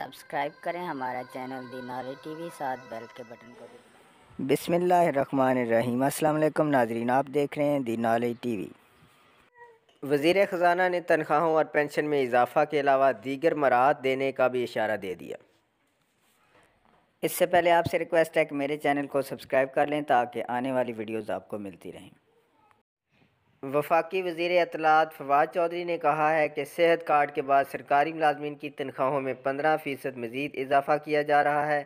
subscribe करें हमारा channel the knowledge TV साथ बेल के बटन को बिसमीम अल्लाम नाजरीन आप देख रहे हैं दी टी टीवी वज़ी ख़जाना ने तनख्वाहों और पेंशन में इजाफ़ा के अलावा दीगर मराहत देने का भी इशारा दे दिया इससे पहले आपसे रिक्वेस्ट है कि मेरे चैनल को सब्सक्राइब कर लें ताकि आने वाली वीडियोज़ आपको मिलती रहें वफाकी वजीर अतलात फवाद चौधरी ने कहा है कि सेहत कार्ड के बाद सरकारी मुलाजमन की तनख्वाहों में पंद्रह फ़ीसद मज़ीद इजाफा किया जा रहा है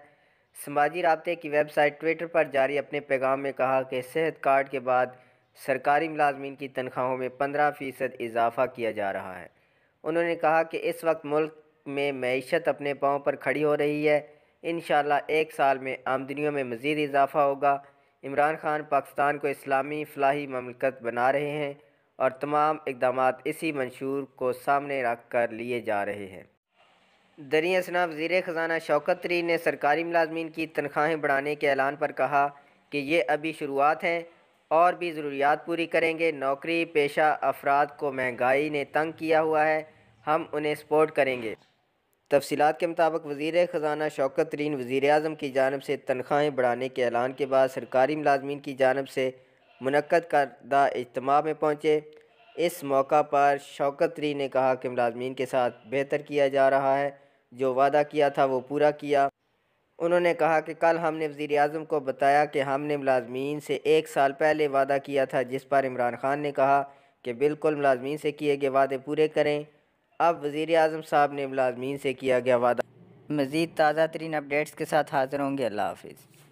समाजी रबते की वेबसाइट ट्विटर पर जारी अपने पैगाम में कहा कि सेहत कार्ड के बाद सरकारी मुलाजमन की तनख्वाहों में पंद्रह फ़ीसद इजाफा किया जा रहा है उन्होंने कहा कि इस वक्त मुल्क में मीशत अपने पाँव पर खड़ी हो रही है इन एक साल में आमदनियों में मज़ीद इजाफा होगा इमरान खान पाकिस्तान को इस्लामी फलाही ममलकत बना रहे हैं और तमाम इकदाम इसी मंशूर को सामने रख कर लिए जा रहे हैं दरिया सना वजीर ख़जाना शौकत तरी ने सरकारी मुलाजमीन की तनख्वाहें बढ़ाने के ऐलान पर कहा कि ये अभी शुरुआत है और भी ज़रूरियात पूरी करेंगे नौकरी पेशा अफराद को महंगाई ने तंग किया हुआ है हम उन्हें सपोर्ट करेंगे तफसीत के मुताबिक वजीर ख़जाना शौकत तरीन वज़ी अजम की जानब से तनख्वाहें बढ़ाने के ऐलान के बाद सरकारी मुलाजमीन की जानब से मनक़द करदा इजतम में पहुँचे इस मौका पर शौकत तरीन ने कहा कि मुलाजमीन के साथ बेहतर किया जा रहा है जो वादा किया था वो पूरा किया उन्होंने कहा कि कल हमने वज़ी अजम को बताया कि हमने मुलाजमीन से एक साल पहले वादा किया था जिस पर इमरान खान ने कहा कि बिल्कुल मुलाजमीन से किए गए वादे पूरे करें अब वज़ी अजम साहब ने मुलाजमीन से किया गया वादा मज़ीद ताज़ा तरीन अपडेट्स के साथ हाज़िर होंगे अल्लाह हाफिज़